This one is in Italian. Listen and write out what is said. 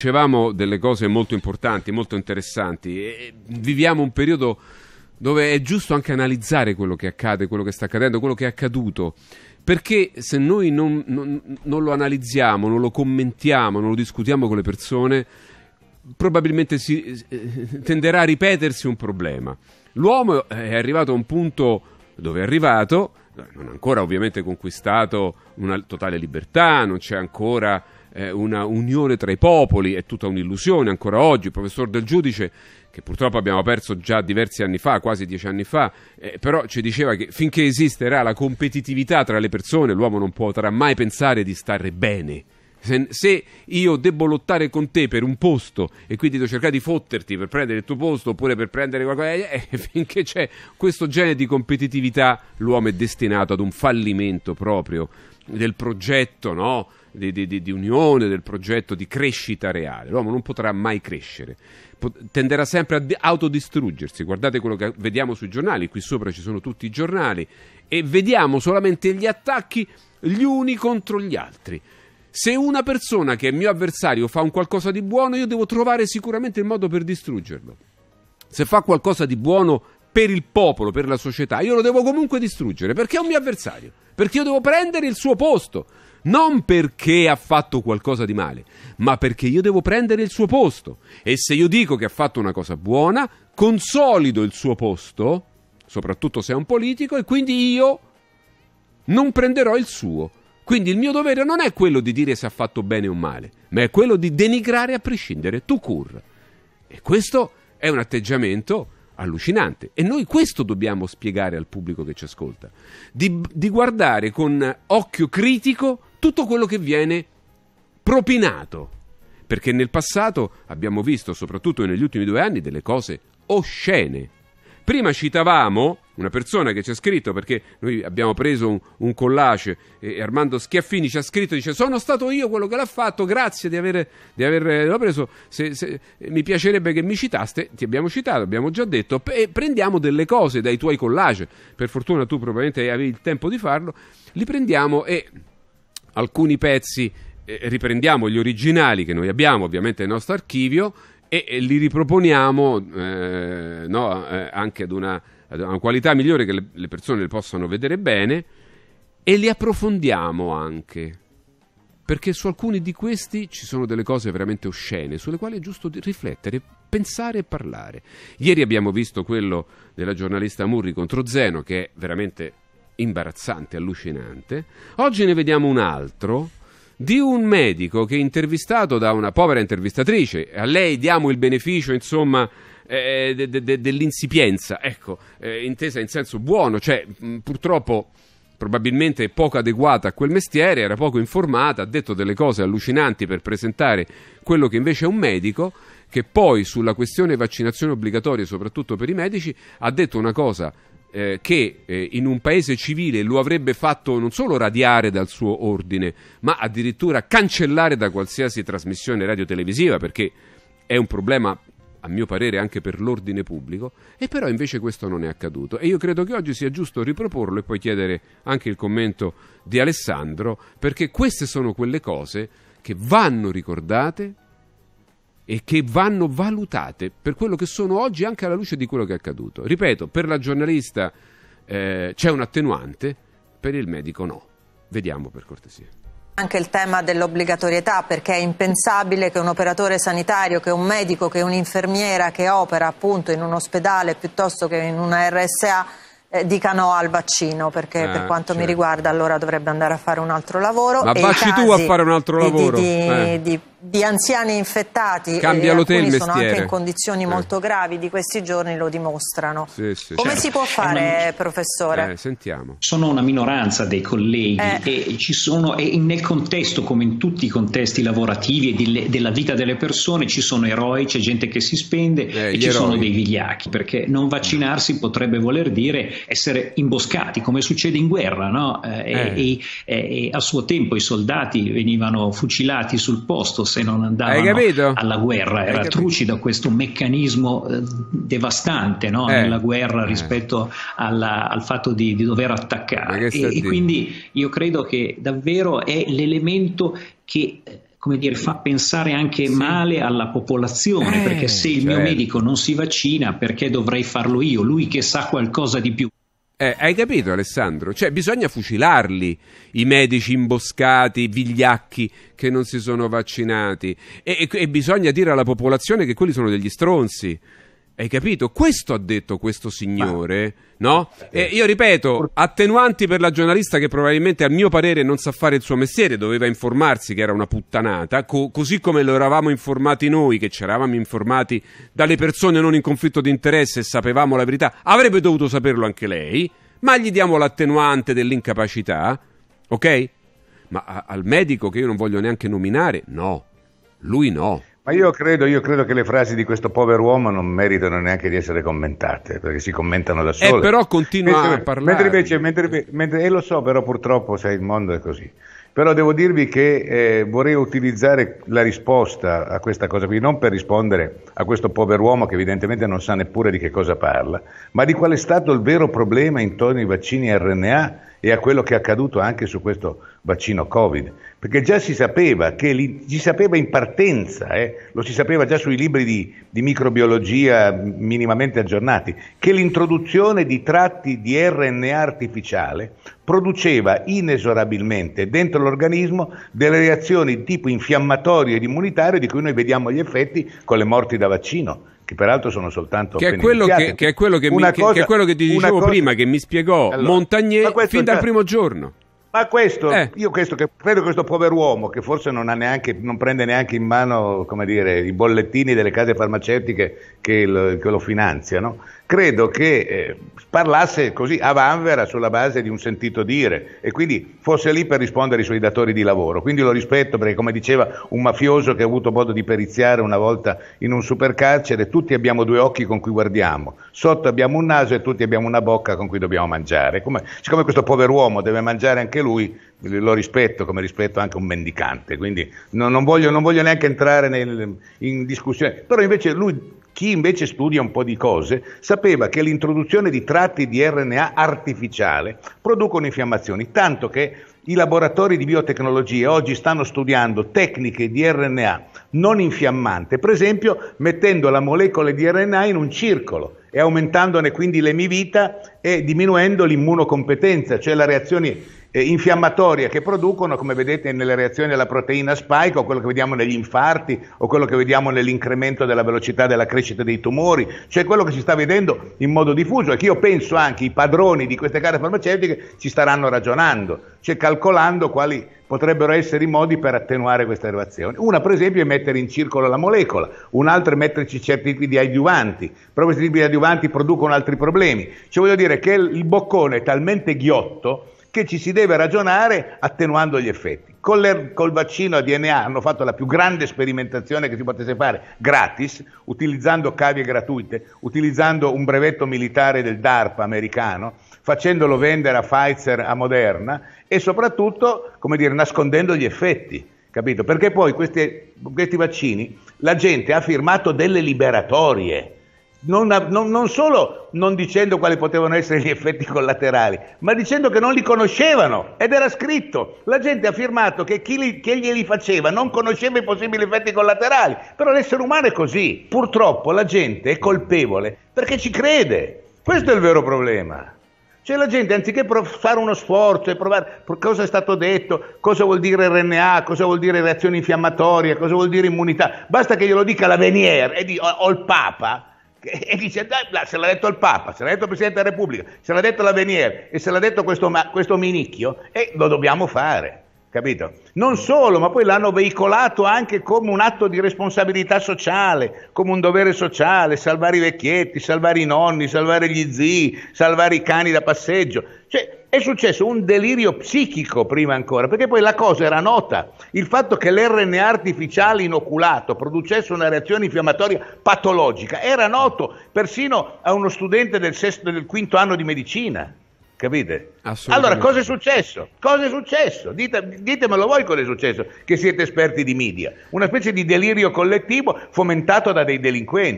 Dicevamo delle cose molto importanti, molto interessanti. E viviamo un periodo dove è giusto anche analizzare quello che accade, quello che sta accadendo, quello che è accaduto. Perché se noi non, non, non lo analizziamo, non lo commentiamo, non lo discutiamo con le persone, probabilmente si, eh, tenderà a ripetersi un problema. L'uomo è arrivato a un punto dove è arrivato, non ha ancora ovviamente conquistato una totale libertà, non c'è ancora eh, una unione tra i popoli, è tutta un'illusione ancora oggi. Il professor del giudice, che purtroppo abbiamo perso già diversi anni fa, quasi dieci anni fa, eh, però ci diceva che finché esisterà la competitività tra le persone, l'uomo non potrà mai pensare di stare bene se, se, io devo lottare con te per un posto e quindi devo cercare di fotterti per prendere il tuo posto oppure per prendere qualcosa, eh, eh finché c'è questo genere di competitività l'uomo è destinato ad un fallimento proprio del progetto no? di, di, di, unione, del progetto di crescita reale. L'uomo non potrà mai crescere, tenderà sempre a autodistruggersi. Guardate quello che vediamo sui giornali, qui sopra ci sono tutti i giornali e vediamo solamente gli attacchi gli uni contro gli altri. Se una persona che è mio avversario fa un qualcosa di buono, io devo trovare sicuramente il modo per distruggerlo. Se fa qualcosa di buono per il popolo, per la società, io lo devo comunque distruggere perché è un mio avversario, perché io devo prendere il suo posto. Non perché ha fatto qualcosa di male, ma perché io devo prendere il suo posto. E se io dico che ha fatto una cosa buona, consolido il suo posto, soprattutto se è un politico, e quindi io non prenderò il suo. Quindi il mio dovere non è quello di dire se ha fatto bene o male, ma è quello di denigrare a prescindere, tu cur. E questo è un atteggiamento allucinante. E noi questo dobbiamo spiegare al pubblico che ci ascolta, di, di guardare con occhio critico tutto quello che viene propinato. Perché nel passato abbiamo visto, soprattutto negli ultimi due anni, delle cose oscene Prima citavamo una persona che ci ha scritto, perché noi abbiamo preso un, un collage, e Armando Schiaffini ci ha scritto, dice sono stato io quello che l'ha fatto, grazie di, aver, di averlo eh, preso, se, se, mi piacerebbe che mi citaste, ti abbiamo citato, abbiamo già detto, e prendiamo delle cose dai tuoi collage, per fortuna tu probabilmente avevi il tempo di farlo, li prendiamo e alcuni pezzi eh, riprendiamo gli originali che noi abbiamo ovviamente nel nostro archivio e, li riproponiamo eh, no, eh, anche ad una, ad una, qualità migliore che le, le persone le possano vedere bene e li approfondiamo anche perché su alcuni di questi ci sono delle cose veramente oscene sulle quali è giusto riflettere, pensare e parlare. Ieri abbiamo visto quello della giornalista Murri contro Zeno che è veramente imbarazzante, allucinante. Oggi ne vediamo un altro di un medico che è intervistato da una povera intervistatrice, a lei diamo il beneficio, insomma, eh, de, de, dell'insipienza, ecco, eh, intesa in senso buono, cioè mh, purtroppo probabilmente poco adeguata a quel mestiere, era poco informata, ha detto delle cose allucinanti per presentare quello che invece è un medico, che poi sulla questione vaccinazione obbligatoria, soprattutto per i medici, ha detto una cosa eh, che eh, in un paese civile lo avrebbe fatto non solo radiare dal suo ordine, ma addirittura cancellare da qualsiasi trasmissione radiotelevisiva, perché è un problema a mio parere anche per l'ordine pubblico, e però invece questo non è accaduto. E io credo che oggi sia giusto riproporlo e poi chiedere anche il commento di Alessandro, perché queste sono quelle cose che vanno ricordate e che vanno valutate per quello che sono oggi anche alla luce di quello che è accaduto. Ripeto, per la giornalista eh, c'è un attenuante, per il medico no. Vediamo per cortesia anche il tema dell'obbligatorietà perché è impensabile che un operatore sanitario, che un medico, che un'infermiera che opera appunto in un ospedale piuttosto che in una RSA eh, dicano al vaccino perché eh, per quanto certo. mi riguarda allora dovrebbe andare a fare un altro lavoro. Ma e baci tu a fare un altro lavoro. Di, di, eh. di di anziani infettati Cambia e eh, alcuni sono anche in condizioni molto gravi di questi giorni lo dimostrano. Sì, sì, Come certo. si può fare, una... professore? Eh, sentiamo. Sono una minoranza dei colleghi eh. e, sono, e, nel contesto, come in tutti i contesti lavorativi e di, della vita delle persone, ci sono eroi, c'è gente che si spende eh, e ci eroi. sono dei vigliacchi, perché non vaccinarsi potrebbe voler dire essere imboscati, come succede in guerra, no? Eh, e, eh. e, e a suo tempo i soldati venivano fucilati sul posto se non andavano alla guerra. Era trucido questo meccanismo eh, devastante no? eh. nella guerra eh. rispetto alla, al fatto di, di dover attaccare. E, e quindi io credo che davvero è l'elemento che eh, come dire, fa pensare anche sì. male alla popolazione, eh, perché se il certo. mio medico non si vaccina, perché dovrei farlo io? Lui che sa qualcosa di più. Eh, hai capito Alessandro? Cioè bisogna fucilarli i medici imboscati, vigliacchi che non si sono vaccinati e, e, e bisogna dire alla popolazione che quelli sono degli stronzi. Hai capito? Questo ha detto questo signore, no? E eh, io ripeto, attenuanti per la giornalista che probabilmente a mio parere non sa fare il suo mestiere, doveva informarsi che era una puttanata, co- così come lo eravamo informati noi, che ci eravamo informati dalle persone non in conflitto di interesse e sapevamo la verità, avrebbe dovuto saperlo anche lei, ma gli diamo l'attenuante dell'incapacità, ok? Ma a- al medico che io non voglio neanche nominare, no, lui no. Ma io credo, io credo, che le frasi di questo povero uomo non meritano neanche di essere commentate, perché si commentano da eh, sole. Eh, però continua mentre, a parlare. Mentre invece, mentre, mentre, e lo so, però purtroppo sai, il mondo è così. Però devo dirvi che eh, vorrei utilizzare la risposta a questa cosa qui, non per rispondere a questo povero uomo che evidentemente non sa neppure di che cosa parla, ma di qual è stato il vero problema intorno ai vaccini RNA e a quello che è accaduto anche su questo vaccino Covid, perché già si sapeva, li, si sapeva in partenza, eh, lo si sapeva già sui libri di, di, microbiologia minimamente aggiornati, che l'introduzione di tratti di RNA artificiale produceva inesorabilmente dentro l'organismo delle reazioni di tipo infiammatorio ed immunitario di cui noi vediamo gli effetti con le morti da vaccino che peraltro sono soltanto che è quello che, che, è quello che, mi, cosa, che, è quello che ti dicevo cosa, prima che mi spiegò allora, Montagnier fin dal primo giorno ma questo, eh. io questo che, credo questo povero uomo che forse non, neanche, non, prende neanche in mano dire, i bollettini delle case farmaceutiche che lo, che lo finanziano, credo che eh, parlasse così a vanvera sulla base di un sentito dire e quindi fosse lì per rispondere ai suoi datori di lavoro. Quindi lo rispetto perché come diceva un mafioso che ha avuto modo di periziare una volta in un supercarcere, tutti abbiamo due occhi con cui guardiamo, sotto abbiamo un naso e tutti abbiamo una bocca con cui dobbiamo mangiare. Come, siccome questo povero uomo deve mangiare anche anche lui, lo rispetto come rispetto anche un mendicante, quindi no, non, voglio, non, voglio, neanche entrare nel, in discussione, però invece lui, chi invece studia un po' di cose, sapeva che l'introduzione di tratti di RNA artificiale producono infiammazioni, tanto che i laboratori di biotecnologie oggi stanno studiando tecniche di RNA non infiammante, per esempio mettendo la molecola di RNA in un circolo e aumentandone quindi l'emivita e diminuendo l'immunocompetenza, cioè la reazione eh, infiammatoria che producono, come vedete nelle reazioni alla proteina spike o quello che vediamo negli infarti o quello che vediamo nell'incremento della velocità della crescita dei tumori, cioè quello che si sta vedendo in modo diffuso e che io penso anche i padroni di queste case farmaceutiche ci staranno ragionando, cioè calcolando quali potrebbero essere i modi per attenuare questa relazione. Una per esempio è mettere in circolo la molecola, un'altra è metterci certi tipi di adiuvanti, però questi tipi di adiuvanti producono altri problemi. Cioè voglio dire che il boccone è talmente ghiotto che ci si deve ragionare attenuando gli effetti. Con col vaccino a DNA hanno fatto la più grande sperimentazione che si potesse fare, gratis, utilizzando cavie gratuite, utilizzando un brevetto militare del DARPA americano, facendolo vendere a Pfizer, a Moderna e soprattutto, come dire, nascondendo gli effetti, capito? Perché poi questi, questi vaccini, la gente ha firmato delle liberatorie, non, non, non, solo non dicendo quali potevano essere gli effetti collaterali, ma dicendo che non li conoscevano ed era scritto. La gente ha affermato che chi, li, chi glieli faceva non conosceva i possibili effetti collaterali, però l'essere umano è così. Purtroppo la gente è colpevole perché ci crede. Questo è il vero problema. Cioè la gente anziché fare uno sforzo e provare cosa è stato detto, cosa vuol dire RNA, cosa vuol dire reazione infiammatoria, cosa vuol dire immunità, basta che glielo dica la Venier e di, o, o il Papa, e dice, se l'ha detto il Papa, se l'ha detto il Presidente della Repubblica, se l'ha detto l'Avenir e se l'ha detto questo, questo minicchio, e eh, lo dobbiamo fare capito? Non solo, ma poi l'hanno veicolato anche come un atto di responsabilità sociale, come un dovere sociale, salvare i vecchietti, salvare i nonni, salvare gli zii, salvare i cani da passeggio. Cioè, è successo un delirio psichico prima ancora, perché poi la cosa era nota, il fatto che l'RNA artificiale inoculato producesse una reazione infiammatoria patologica era noto persino a uno studente del, sesto, del quinto anno di medicina. Capite? Allora, cosa è successo? Cosa è successo? Dite, ditemelo voi cosa è successo, che siete esperti di media. Una specie di delirio collettivo fomentato da dei delinquenti.